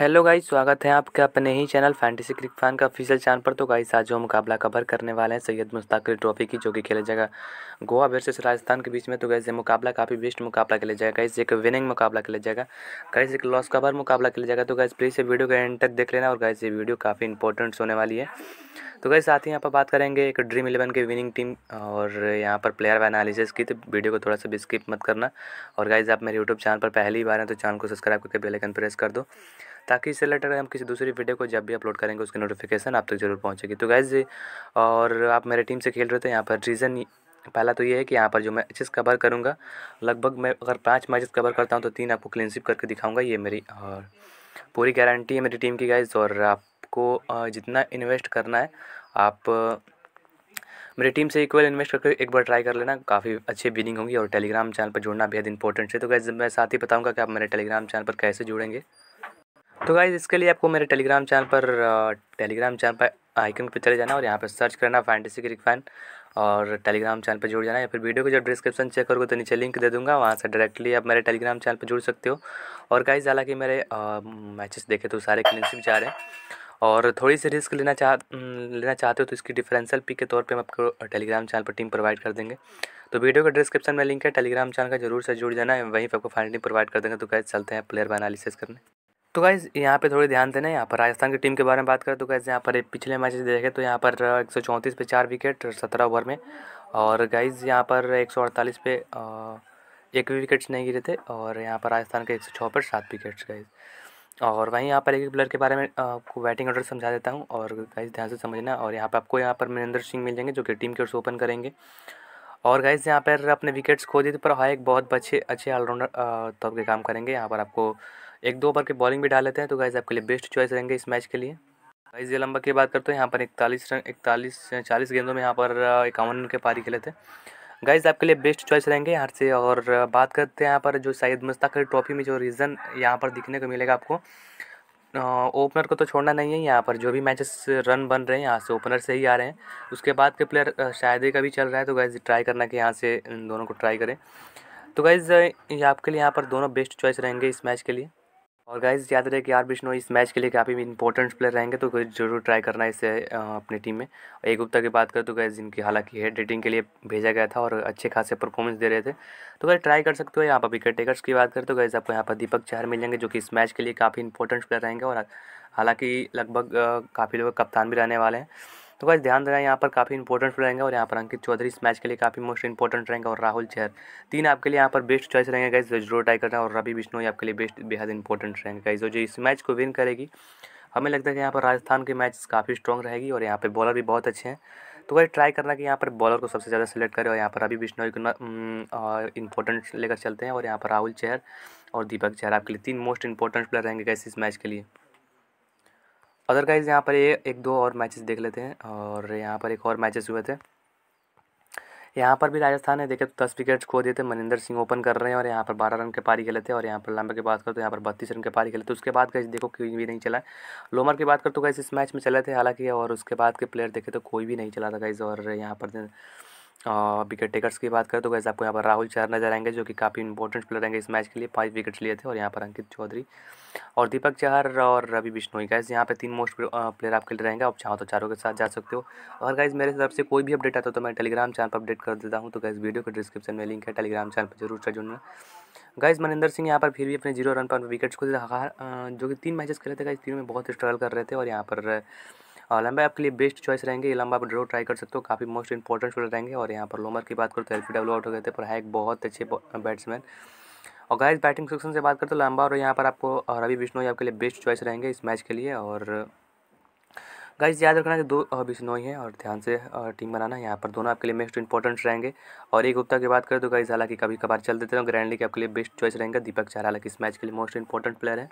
hello guys स्वागत है आपके अपने ही चैनल फैंटेसी क्रिक फैन का ऑफिशियल चैनल पर तो गाइस आज जो मुकाबला कवर करने वाले हैं सैयद मुस्ताक ट्रॉफी की जो कि खेला जाएगा गोवा वर्सेस राजस्थान के बीच में तो गाइस ये मुकाबला काफ़ी बेस्ट मुकाबला खेला जाएगा गाइस एक विनिंग मुकाबला खेला जाएगा गाइस एक लॉस कवर मुकाबला खेला जाएगा तो गाइस प्लीज़ ये वीडियो का एंड तक देख लेना और गाइस ये वीडियो काफ़ी इंपॉर्टेंट्स होने वाली है तो गाइस साथ ही यहाँ पर बात करेंगे एक ड्रीम इलेवन की विनिंग टीम और यहाँ पर प्लेयर एनालिसिस की तो वीडियो को थोड़ा सा भी स्किप मत करना और गाइस आप मेरे यूट्यूब चैनल पर पहली बार हैं तो चैनल को सब्सक्राइब करके बेलकन प्रेस कर दो ताकि इससे रिलेटेड हम किसी दूसरी वीडियो को जब भी अपलोड करेंगे उसकी नोटिफिकेशन आप तक जरूर पहुँचेगी तो गैस और आप मेरे टीम से खेल रहे थे यहाँ पर रीज़न पहला तो ये है कि यहाँ पर जो मैचेस कवर करूँगा लगभग मैं अगर पाँच मैचेस कवर करता हूँ तो तीन आपको क्लिनशिप करके दिखाऊँगा ये मेरी और पूरी गारंटी है मेरी टीम की गाइज और आपको जितना इन्वेस्ट करना है आप मेरी टीम से इक्वल इन्वेस्ट करके एक बार ट्राई कर लेना काफ़ी अच्छी बिनिंग होंगी और टेलीग्राम चैनल पर जुड़ना बेहद इंपॉर्टेंट है तो गैस मैं साथ ही बताऊँगा कि आप मेरे टेलीग्राम चैनल पर कैसे जुड़ेंगे तो गाइज इसके लिए आपको मेरे टेलीग्राम चैनल पर टेलीग्राम चैनल पर आइकन पर चले जाना और यहाँ पर सर्च करना फैंटेसी क्रिक फैन और टेलीग्राम चैनल पर जुड़ जाना या फिर वीडियो को जब डिस्क्रिप्शन चेक करोगे तो नीचे लिंक दे दूंगा वहाँ से डायरेक्टली आप मेरे टेलीग्राम चैनल पर जुड़ सकते हो और गाइज हालांकि मेरे मैचेस देखे तो सारे क्लिनशिप जा रहे हैं और थोड़ी सी रिस्क लेना चाह लेना चाहते हो तो इसकी डिफरेंशियल पिक के तौर पे हम आपको टेलीग्राम चैनल पर टीम प्रोवाइड कर देंगे तो वीडियो का डिस्क्रिप्शन में लिंक है टेलीग्राम चैनल का जरूर से जुड़ जाना है वहीं पर आपको फाइनली प्रोवाइड कर देंगे तो कैसे चलते हैं प्लेयर बाय एनालिसिस करने तो गाइज़ यहाँ पे थोड़ी ध्यान देना यहाँ पर राजस्थान की टीम के बारे में बात करें तो गाइज़ यहाँ पर पिछले मैच देखें तो यहाँ पर एक सौ चौंतीस पे चार विकेट सत्रह ओवर में और गाइज़ यहाँ पर एक सौ अड़तालीस पे एक भी विकेट्स नहीं गिरे थे और यहाँ पर राजस्थान के एक सौ छः पर सात विकेट्स गाइज और वहीं यहाँ पर एक एक प्लेयर के बारे में आपको बैटिंग ऑर्डर समझा देता हूँ और गाइज ध्यान से समझना और यहाँ पर आपको यहाँ पर महेंद्र सिंह मिल जाएंगे जो कि टीम की ओर से ओपन करेंगे और गाइज यहाँ पर अपने विकेट्स खो दिए थे पर हाँ एक बहुत अच्छे अच्छे ऑलराउंडर तौर के काम करेंगे यहाँ पर आपको एक दो ओवर की बॉलिंग भी डाल लेते हैं तो गाइज आपके लिए बेस्ट चॉइस रहेंगे इस मैच के लिए गाइज ये लंबा की बात करते हैं यहाँ पर इकतालीस रन इकतालीस चालीस गेंदों में यहाँ पर इक्यावन रन के पारी खेले थे गाइज आपके लिए बेस्ट चॉइस रहेंगे यहाँ से और बात करते हैं यहाँ पर जो शायद मुस्ताक ट्रॉफी में जो रीज़न यहाँ पर दिखने को मिलेगा आपको ओपनर को तो छोड़ना नहीं है यहाँ पर जो भी मैचेस रन बन रहे हैं यहाँ से ओपनर से ही आ रहे हैं उसके बाद के प्लेयर शायद का भी चल रहा है तो गाइज ट्राई करना कि यहाँ से इन दोनों को ट्राई करें तो गाइज़ ये आपके लिए यहाँ पर दोनों बेस्ट चॉइस रहेंगे इस मैच के लिए और गाइज याद रहे कि आर बिश्नो इस मैच के लिए काफ़ी इंपॉर्टेंट प्लेयर रहेंगे तो जरूर ट्राई करना इसे अपनी टीम में और एक गुप्ता की बात करें तो गैस जिनकी हालांकि हेड रेटिंग के लिए भेजा गया था और अच्छे खासे परफॉर्मेंस दे रहे थे तो गाइज ट्राई कर सकते हो यहाँ पर विकेट टेकर्स की बात करें तो गैस आपको यहाँ पर दीपक चहर मिल जाएंगे जो कि इस मैच के लिए काफ़ी इंपॉर्टेंट प्लेयर रहेंगे और हालाँकि लगभग काफ़ी लोग कप्तान भी रहने वाले हैं तो गाइज ध्यान देना यहाँ पर काफ़ी इंपॉर्टेंट रहेंगे और यहाँ पर अंकित चौधरी इस मैच के लिए काफ़ी मोस्ट इंपॉर्टेंट रहेंगे और राहुल चहर तीन आपके लिए यहाँ पर बेस्ट चॉइस रहेंगे गाइज जरूर ट्राई करना और रवि बिश्नोई आपके लिए बेस्ट बेहद इंपॉर्टेंट रहेंगे गाइज जो इस मैच को विन करेगी हमें लगता है कि यहाँ पर राजस्थान के मैच काफ़ी स्ट्रॉन्ग रहेगी और यहाँ पर बॉलर भी बहुत अच्छे हैं तो वही ट्राई करना कि यहाँ पर बॉलर को सबसे ज़्यादा सेलेक्ट करें और यहाँ पर अभी बिश्नोई को इंपॉर्टेंट लेकर चलते हैं और यहाँ पर राहुल चहर और दीपक चहर आपके लिए तीन मोस्ट इंपॉर्टेंट प्लेयर रहेंगे कैसे इस मैच के लिए अदरवाइज़ यहाँ पर ये एक दो और मैचेस देख लेते हैं और यहाँ पर एक और मैचेस हुए थे यहाँ पर भी राजस्थान ने देखे तो दस विकेट खो दिए थे मनिंदर सिंह ओपन कर रहे हैं और यहाँ पर बारह रन के पारी खेले थे और यहाँ पर लंबे की बात करो तो यहाँ पर बत्तीस रन के पारी खेले थे उसके बाद कैसे देखो कोई भी नहीं चला लोमर की बात करो तो कैसे इस मैच में चले थे हालांकि और उसके बाद के प्लेयर देखे तो कोई भी नहीं चला था कैसे और यहाँ पर विकेट टेकर्स की बात करें तो वैसे आपको यहाँ पर राहुल चार नजर आएंगे जो कि काफ़ी इंपॉर्टेंट प्लेयर रहेंगे इस मैच के लिए पाँच विकेट्स लिए थे और यहाँ पर अंकित चौधरी और दीपक चाहर और रवि बिश्नोई गैस यहाँ पे तीन मोस्ट प्लेयर आपके लिए रहेंगे आप चाहो तो चारों के साथ जा सकते हो और गाइज मेरे तरफ से कोई भी अपडेट आता तो मैं टेलीग्राम चैनल पर अपडेट कर देता हूँ तो गैस वीडियो के डिस्क्रिप्शन में लिंक है टेलीग्राम चैनल पर जरूर से जुड़ना गाइज मनिंदर सिंह यहाँ पर फिर भी अपने जीरो रन पर विकेट्स को जो कि तीन मैचेस खेले थे गाइज तीनों में बहुत स्ट्रगल कर रहे थे और यहाँ पर हाँ, लंबा आपके लिए बेस्ट चॉइस रहेंगे ये लंबा आप ड्रो ट्राई कर सकते हो काफ़ी मोस्ट इंपॉर्टेंट फील्ड रहेंगे और यहाँ पर लोमर की बात करो तो एल्फी डब्ल्यू आउट हो गए थे पर है एक बहुत अच्छे बैट्समैन और गाइज बैटिंग सेक्शन से बात करते तो लंबा और यहाँ पर आपको रवि बिश्नोई आपके लिए बेस्ट चॉइस रहेंगे इस मैच के लिए और गाइज याद रखना कि दो बिश्नोई हैं और ध्यान से टीम बनाना यहाँ पर दोनों आपके लिए मेस्ट इंपॉर्टेंट रहेंगे और एक गुप्ता की बात करें तो गाइज हालांकि कभी कभार चल देते हैं ग्रैंडली तो के आपके लिए बेस्ट चॉइस रहेंगे दीपक चार हालांकि इस मैच के लिए मोस्ट इंपॉर्टेंट प्लेयर है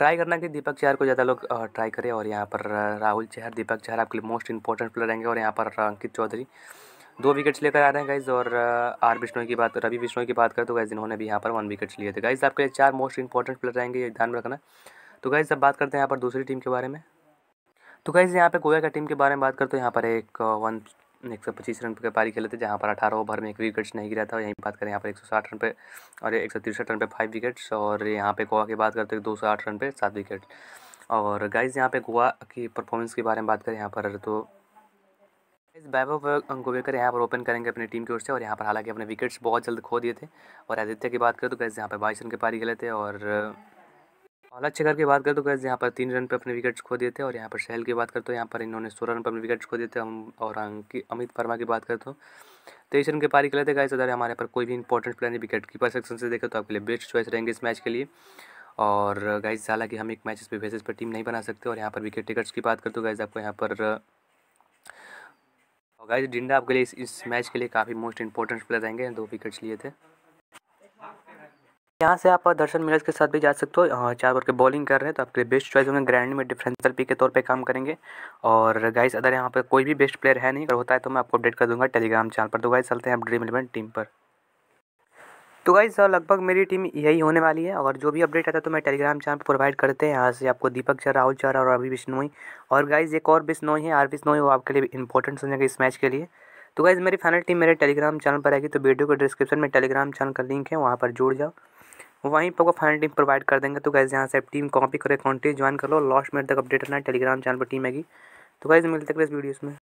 ट्राई करना कि दीपक चहर को ज़्यादा लोग ट्राई करें और यहाँ पर राहुल चहर दीपक चहर आपके लिए मोस्ट इंपॉर्टेंट प्लेयर रहेंगे और यहाँ पर अंकित चौधरी दो विकेट्स लेकर आ रहे हैं गाइज और आर विष्णोई की बात रवि विष्णोई की बात करें तो गाइज इन्होंने भी यहाँ पर वन विकेट्स लिए थे गाइज आपके लिए चार मोस्ट इंपॉर्टेंट प्लेयर रहेंगे ये ध्यान में रखना तो गाइज अब बात करते हैं यहाँ पर दूसरी टीम के बारे में तो गाइज़ यहाँ पे गोवा का टीम के बारे में बात करते हैं यहाँ पर एक वन एक सौ पच्चीस रन पर पारी खेले थे जहाँ पर अठारह ओवर में एक विकेट्स नहीं गिरा था और यहीं बात करें यहाँ पर एक सौ साठ रन पे और एक सौ तिरसठ रन पे फाइव विकेट्स और यहाँ पे गोवा की बात करते हैं तो दो सौ आठ रन पे सात विकेट और गाइज यहाँ पे गोवा की परफॉर्मेंस के बारे में बात करें यहाँ पर तो वैभव गोवेकर यहाँ पर ओपन करेंगे अपनी टीम की ओर से और यहाँ पर हालांकि अपने विकेट्स बहुत जल्द खो दिए थे और आदित्य की बात करें तो गैस यहाँ पर बाईस रन के पारी खेले थे और पाला छकर की बात करें तो गैस यहाँ पर तीन रन पर अपने विकेट्स खो देते थे और यहाँ पर शहल की बात करते तो यहाँ पर इन्होंने सोलह रन पर अपने विकेट्स खो देते थे हम और अंकित अमित वर्मा की बात करते तो तेईस रन के पारी खेले थे गैस अगर हमारे यहाँ पर कोई भी इंपॉर्टेंट प्लेयर नहीं विकेट कीपर सेक्शन से देखें तो आपके लिए बेस्ट चॉइस रहेंगे इस मैच के लिए और गाइज हालांकि हम एक मैच पे बेसिस पर टीम नहीं बना सकते और यहाँ पर विकेट टिकट्स की बात करते तो गैस आपको यहाँ पर और गाइज डिंडा आपके लिए इस, इस मैच के लिए काफ़ी मोस्ट इंपॉर्टेंट प्लेयर रहेंगे दो विकेट्स लिए थे यहाँ से आप दर्शन मिलर्स के साथ भी जा सकते हो चार ओवर के बॉलिंग कर रहे हैं तो आपके बेस्ट चॉइस होंगे ग्रैंड में डिफरेंशियल पी के तौर पे काम करेंगे और गाइस अदर यहाँ पर कोई भी बेस्ट प्लेयर है नहीं अगर होता है तो मैं आपको अपडेट कर दूंगा टेलीग्राम चैनल पर तो गाइस चलते हैं आप ड्रीम इलेवन टीम पर तो गाइज लगभग मेरी टीम यही होने वाली है और जो भी अपडेट आता है तो मैं टेलीग्राम चैनल पर प्रोवाइड करते हैं यहाँ से आपको दीपक चार राहुल चार और अभी बिश्नोई और गाइज एक और बिश्नोई है आर बिश्नोई वो आपके लिए इंपॉर्टेंट हो जाएगा इस मैच के लिए तो गाइज़ मेरी फाइनल टीम मेरे टेलीग्राम चैनल पर आएगी तो वीडियो के डिस्क्रिप्शन में टेलीग्राम चैनल का लिंक है वहाँ पर जुड़ जाओ वहीं पर आपको फाइनल टीम प्रोवाइड कर देंगे तो गाइज यहाँ से टीम कॉपी करें कॉन्टेस्ट ज्वाइन कर लो लास्ट मिनट तक अपडेट रहना टेलीग्राम चैनल पर टीम आएगी तो गाइज मिलते हैं इस वीडियोस में